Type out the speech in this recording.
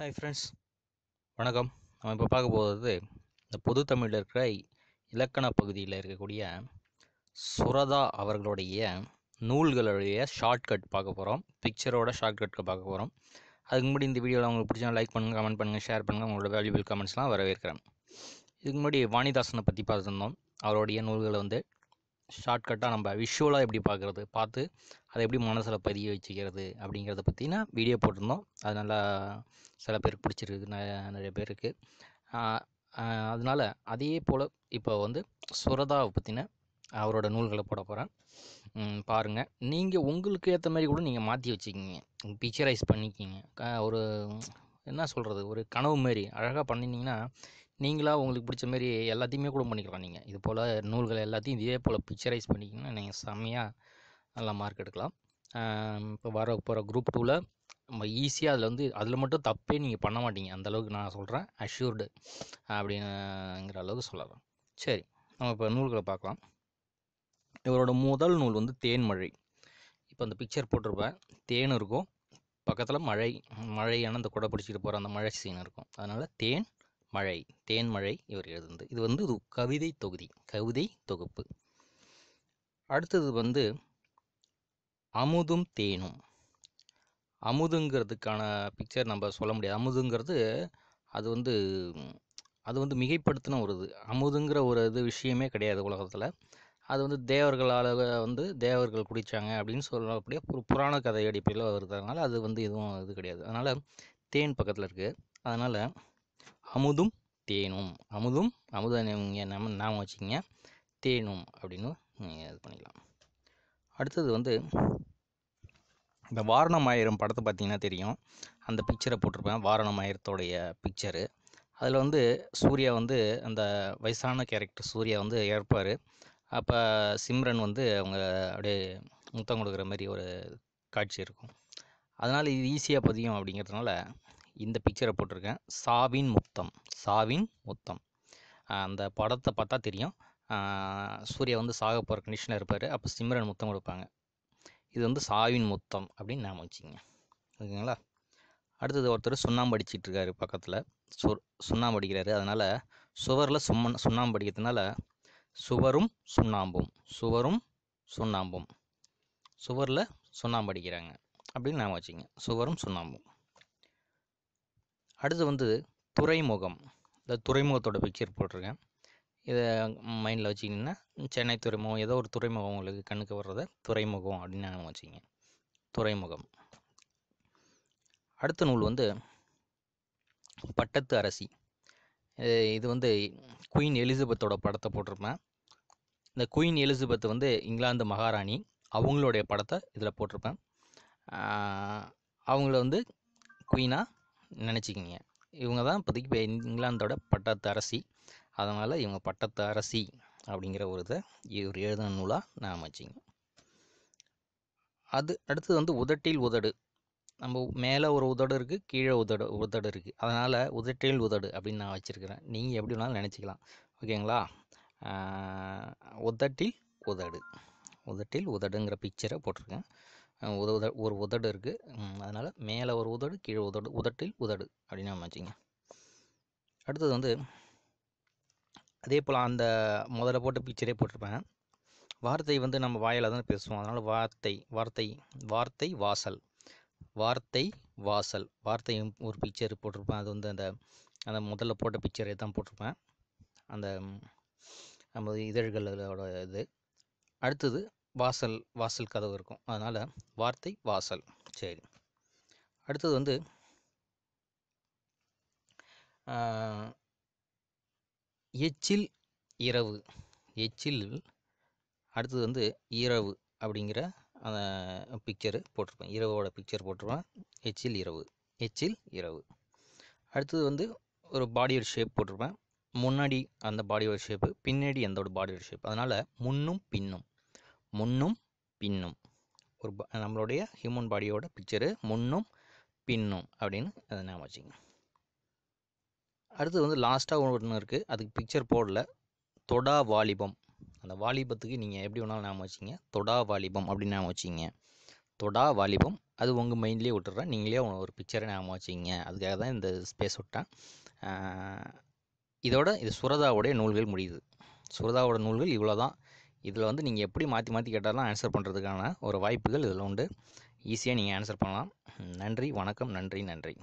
hi friends வணக்கம் நம்ம இப்போ பார்க்க போகிறது இந்த பொது தமிழில் இருக்கிற இலக்கண பகுதியில் இருக்கக்கூடிய சுரதா அவர்களுடைய நூல்களுடைய ஷார்ட்கட் பார்க்க போகிறோம் பிக்சரோட ஷார்ட்கட்க்கு பார்க்க போகிறோம் அதுக்கு முன்னாடி இந்த வீடியோவில் உங்களுக்கு பிடிச்சா லைக் பண்ணுங்கள் கமெண்ட் பண்ணுங்கள் ஷேர் பண்ணுங்கள் உங்களோட வேல்யூபிள் கமெண்ட்ஸ்லாம் வரவேற்கிறேன் இதுக்கு முன்னாடி வாணிதாசனை பற்றி பார்த்துருந்தோம் அவருடைய நூல்களை வந்து ஷார்ட்கட்டாக நம்ம விஷுவலாக எப்படி பார்க்குறது பார்த்து அதை எப்படி மனசில் பதிய வச்சுக்கிறது அப்படிங்கிறத பற்றினா வீடியோ போட்டிருந்தோம் அது நல்லா சில பேருக்கு பிடிச்சிருக்கு நிறைய பேருக்கு அதனால் அதே போல் இப்போ வந்து சுரதாவை பற்றின அவரோட நூல்களை போட போகிறேன் பாருங்கள் நீங்கள் உங்களுக்கு ஏற்ற மாதிரி கூட நீங்கள் மாற்றி வச்சுக்கிங்க பிக்சரைஸ் பண்ணிக்கிங்க ஒரு என்ன சொல்கிறது ஒரு கனவு மாரி அழகாக பண்ணினீங்கன்னா நீங்களாக உங்களுக்கு பிடிச்ச மாரி எல்லாத்தையுமே கூட பண்ணிக்கலாம் நீங்கள் இது போல் நூல்கள் எல்லாத்தையும் இதே போல் பிக்சரைஸ் பண்ணிக்கிங்கன்னா நீங்கள் செம்மையாக நல்லா மார்க் எடுக்கலாம் இப்போ வர போகிற குரூப் டூவில் நம்ம ஈஸியாக அதில் வந்து அதில் மட்டும் தப்பே நீங்கள் பண்ண மாட்டீங்க அந்தளவுக்கு நான் சொல்கிறேன் அஷ்யூர்டு அப்படிங்கிற அளவுக்கு சொல்லலாம் சரி நம்ம இப்போ நூல்களை பார்க்கலாம் இவரோட முதல் நூல் வந்து தேன்மழை இப்போ அந்த பிக்சர் போட்டிருப்பேன் தேன் இருக்கும் பக்கத்தில் மழை மழையான அந்த குடை பிடிச்சிட்டு போகிற அந்த மழை சீன் இருக்கும் அதனால் தேன் மழை தேன்மழை இவர் எழுதுனது இது வந்து ஒரு கவிதை தொகுதி கவிதை தொகுப்பு அடுத்தது வந்து அமுதும் தேனும் அமுதுங்கிறதுக்கான பிக்சர் நம்ம சொல்ல முடியாது அமுதுங்கிறது அது வந்து அது வந்து மிகைப்படுத்தின ஒரு இது அமுதுங்கிற ஒரு இது விஷயமே கிடையாது உலகத்தில் அது வந்து தேவர்களால் வந்து தேவர்கள் குடித்தாங்க அப்படின்னு சொல்லக்கூடிய ஒரு புராண கதை அடிப்படையில் வருதுனால அது வந்து எதுவும் இது கிடையாது அதனால் தேன் பக்கத்தில் இருக்குது அதனால் அமுதும் தேனும் அமுதும் அமுத நம்ம ஞாபகம் வச்சுக்கிங்க தேனும் அப்படின்னு நீங்கள் இது பண்ணிக்கலாம் அடுத்தது வந்து இந்த வாரணம் ஆயிரம் படத்தை பார்த்தீங்கன்னா தெரியும் அந்த பிக்சரை போட்டிருப்பேன் வாரணம் ஆயிரத்தோடைய பிக்சரு அதில் வந்து சூர்யா வந்து அந்த வயசான கேரக்டர் சூர்யா வந்து ஏற்பார் அப்போ சிம்ரன் வந்து அவங்க அப்படியே முத்தம் கொடுக்குற மாதிரி ஒரு காட்சி இருக்கும் அதனால் இது ஈஸியாக பதியும் அப்படிங்கிறதுனால இந்த பிக்சரை போட்டிருக்கேன் சாவின் முத்தம் சாவின் முத்தம் அந்த படத்தை பார்த்தா தெரியும் சூர்யா வந்து சாக போகிற கண்டிஷனில் இருப்பார் அப்போ சிம்ரன் முத்தம் கொடுப்பாங்க இது வந்து சாவின் முத்தம் அப்படின்னு ஞாபகம் வச்சுங்க ஓகேங்களா அடுத்தது ஒருத்தர் சுண்ணாம்பு அடிச்சிட்டு இருக்காரு பக்கத்தில் சு சுண்ணாம்பு அடிக்கிறாரு அதனால் சுவரில் சும்மன் சுண்ணாம்பு அடிக்கிறதுனால சுவரும் சுண்ணாம்பும் சுவரும் சுண்ணாம்பும் சுவரில் சுண்ணாம்பு அடிக்கிறாங்க அப்படின்னு ஞாபகம் வச்சுங்க சுவரும் சுண்ணாம்பும் அடுத்து வந்து துறைமுகம் இந்த துறைமுகத்தோட பிக்சர் போட்டிருக்கேன் இதை மைண்டில் வச்சிங்கன்னா சென்னை துறைமுகம் ஏதோ ஒரு துறைமுகம் உங்களுக்கு கண்ணுக்கு வர்றத துறைமுகம் அப்படின்னு நான் வச்சுங்க துறைமுகம் அடுத்த நூல் வந்து பட்டத்து அரசி இது வந்து குயின் எலிசபெத்தோட படத்தை போட்டிருப்பேன் இந்த குயின் எலிசபெத் வந்து இங்கிலாந்து மகாராணி அவங்களுடைய படத்தை இதில் போட்டிருப்பேன் அவங்கள வந்து குயினாக நினச்சிக்கிங்க இவங்க தான் இப்போதைக்கு இப்போ இங்கிலாந்தோட பட்டத்து அரசி அதனால் இவங்க பட்டத்து அரசி அப்படிங்கிற ஒரு இதை இவர் எழுதின நூலாக நாம் வச்சிங்க அது அடுத்தது வந்து உதட்டில் உதடு நம்ம மேலே ஒரு உதடு இருக்குது கீழே உதடு உதடு இருக்குது அதனால் உதட்டில் உதடு அப்படின்னு நான் வச்சுருக்கிறேன் நீங்கள் எப்படி வேணாலும் நினச்சிக்கலாம் ஓகேங்களா உதட்டில் உதடு உதட்டில் உதடுங்கிற பிக்சரை போட்டிருக்கேன் உத ஒரு உதடு இருக்குது அதனால் மேலே ஒரு உதடு கீழே உதடு உதட்டில் உதடு அப்படின்னு நம்ம வச்சுங்க அடுத்தது வந்து அதே போல் அந்த முதல்ல போட்ட பிக்சரே போட்டிருப்பேன் வார்த்தை வந்து நம்ம வாயில் தான் பேசுவோம் அதனால் வார்த்தை வார்த்தை வார்த்தை வாசல் வார்த்தை வாசல் வார்த்தை ஒரு பிக்சர் போட்டிருப்பேன் அது வந்து அந்த அந்த முதல்ல போட்ட பிக்சரே தான் போட்டிருப்பேன் அந்த நம்ம இதழ்களோட இது அடுத்தது வாசல் வாசல் கதவு இருக்கும் அதனால் வார்த்தை வாசல் சரி அடுத்தது வந்து எச்சில் இரவு எச்சில் அடுத்தது வந்து இரவு அப்படிங்கிற அந்த பிக்சரு போட்டிருப்பேன் இரவோட பிக்சர் போட்டிருப்பேன் எச்சில் இரவு எச்சில் இரவு அடுத்தது வந்து ஒரு பாடியோட ஷேப் போட்டிருப்பேன் முன்னாடி அந்த பாடியோட ஷேப்பு பின்னாடி எந்த ஒரு பாடியோட ஷேப் அதனால் முன்னும் பின்னும் முன்னும் பின்னும் ஒரு நம்மளுடைய ஹியூமன் பாடியோட பிக்சரு முன்னும் பின்னும் அப்படின்னு அதை ஞாபகம் வச்சுங்க அடுத்து வந்து லாஸ்ட்டாக ஒன்று இருக்குது அதுக்கு பிக்சர் போடல தொடா வாலிபம் அந்த வாலிபத்துக்கு நீங்கள் எப்படி வேணாலும் ஞாபகம் வச்சிங்க தொடா வாலிபம் அப்படின்னு ஞாபகம் வச்சிங்க தொடா வாலிபம் அது உங்கள் மைண்ட்லேயே விட்டுறேன் நீங்களே ஒரு பிக்சரை ஞாபகம் வச்சிங்க அதுக்காக தான் இந்த ஸ்பேஸ் விட்டேன் இதோட இது சுரதாவுடைய நூல்கள் முடியுது சுரதாவோட நூல்கள் இவ்வளோ தான் இதில் வந்து நீங்கள் எப்படி மாற்றி மாற்றி கேட்டாலும் ஆன்சர் பண்ணுறதுக்கான ஒரு வாய்ப்புகள் இதில் உண்டு ஈஸியாக நீங்கள் ஆன்சர் பண்ணலாம் நன்றி வணக்கம் நன்றி நன்றி